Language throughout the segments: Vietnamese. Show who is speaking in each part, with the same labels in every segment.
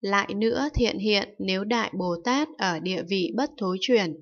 Speaker 1: Lại nữa thiện hiện nếu Đại Bồ Tát ở địa vị bất thối chuyển,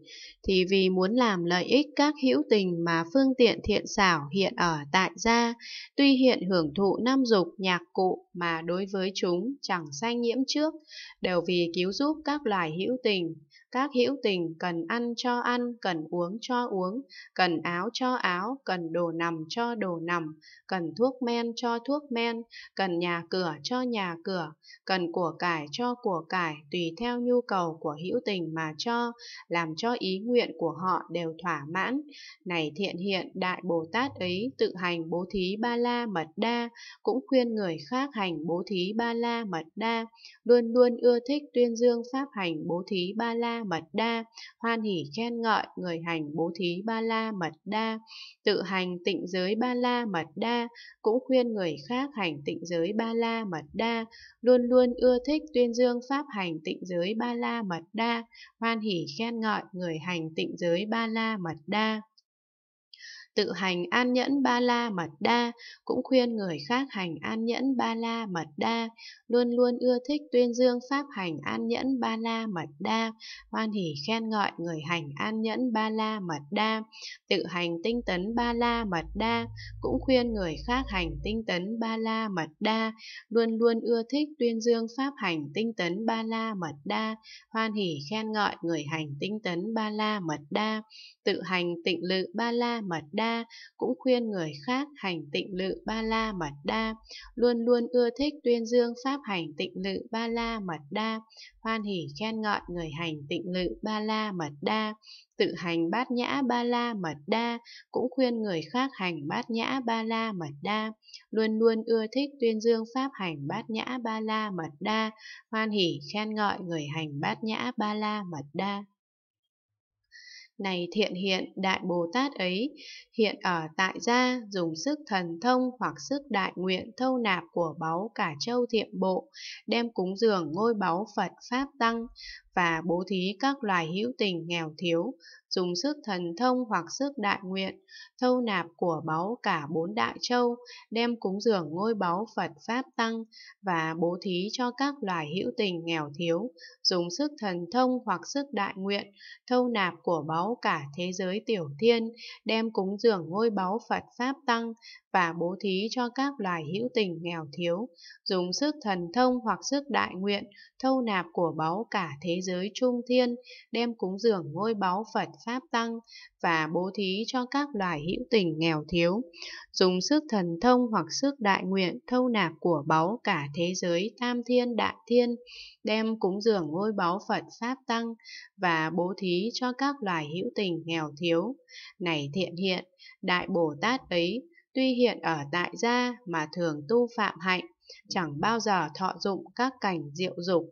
Speaker 1: thì vì muốn làm lợi ích các hữu tình mà phương tiện thiện xảo hiện ở tại gia, tuy hiện hưởng thụ năm dục nhạc cụ mà đối với chúng chẳng sanh nhiễm trước, đều vì cứu giúp các loài hữu tình, các hữu tình cần ăn cho ăn, cần uống cho uống, cần áo cho áo, cần đồ nằm cho đồ nằm, cần thuốc men cho thuốc men, cần nhà cửa cho nhà cửa, cần của cải cho của cải tùy theo nhu cầu của hữu tình mà cho, làm cho ý nguyện của họ đều thỏa mãn. Này thiện hiện, Đại Bồ Tát ấy tự hành bố thí ba la mật đa, cũng khuyên người khác hành bố thí ba la mật đa, luôn luôn ưa thích tuyên dương pháp hành bố thí ba la la mật đa, hoan hỷ khen ngợi người hành bố thí ba la mật đa, tự hành tịnh giới ba la mật đa, cũng khuyên người khác hành tịnh giới ba la mật đa, luôn luôn ưa thích tuyên dương pháp hành tịnh giới ba la mật đa, hoan hỷ khen ngợi người hành tịnh giới ba la mật đa tự hành an nhẫn ba la mật đa, cũng khuyên người khác hành an nhẫn ba la mật đa, luôn luôn ưa thích tuyên dương pháp hành an nhẫn ba la mật đa, hoan hỉ khen ngợi người hành an nhẫn ba la mật đa, tự hành tinh tấn ba la mật đa, cũng khuyên người khác hành tinh tấn ba la mật đa, luôn luôn ưa thích tuyên dương pháp hành tinh tấn ba la mật đa, hoan hỉ khen ngợi người hành tinh tấn ba la mật đa, tự hành tịnh lự ba la mật đa, đa cũng khuyên người khác hành tịnh lự ba la mật đa luôn luôn ưa thích tuyên dương pháp hành tịnh lự ba la mật đa hoan hỉ khen ngợi người hành tịnh lự ba la mật đa tự hành bát nhã ba la mật đa cũng khuyên người khác hành bát nhã ba la mật đa luôn luôn ưa thích tuyên dương pháp hành bát nhã ba la mật đa hoan hỉ khen ngợi người hành bát nhã ba la mật đa này thiện hiện đại Bồ Tát ấy, hiện ở tại gia dùng sức thần thông hoặc sức đại nguyện thâu nạp của báu cả châu thiệm bộ, đem cúng dường ngôi báu Phật Pháp Tăng và bố thí các loài hữu tình nghèo thiếu, dùng sức thần thông hoặc sức đại nguyện, thâu nạp của báu cả bốn đại châu, đem cúng dường ngôi báu Phật Pháp Tăng và bố thí cho các loài hữu tình nghèo thiếu, dùng sức thần thông hoặc sức đại nguyện, thâu nạp của báu cả thế giới tiểu thiên, đem cúng dường ngôi báu Phật Pháp Tăng và bố thí cho các loài hữu tình nghèo thiếu, dùng sức thần thông hoặc sức đại nguyện, thâu nạp của báu cả thế giới trung thiên, đem cúng dường ngôi báu Phật Pháp Tăng và bố thí cho các loài hữu tình nghèo thiếu, dùng sức thần thông hoặc sức đại nguyện thâu nạp của báu cả thế giới tam thiên đại thiên, đem cúng dường ngôi báu Phật Pháp Tăng và bố thí cho các loài hữu tình nghèo thiếu. Này thiện hiện, Đại Bồ Tát ấy, tuy hiện ở tại gia mà thường tu phạm hạnh, chẳng bao giờ thọ dụng các cảnh diệu dục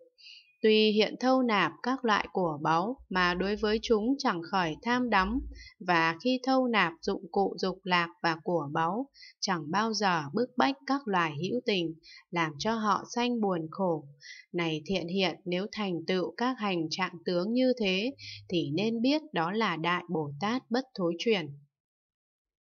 Speaker 1: tuy hiện thâu nạp các loại của báu mà đối với chúng chẳng khỏi tham đắm, và khi thâu nạp dụng cụ dục lạc và của báu, chẳng bao giờ bức bách các loài hữu tình, làm cho họ sanh buồn khổ. Này thiện hiện, nếu thành tựu các hành trạng tướng như thế, thì nên biết đó là Đại Bồ Tát bất thối chuyển.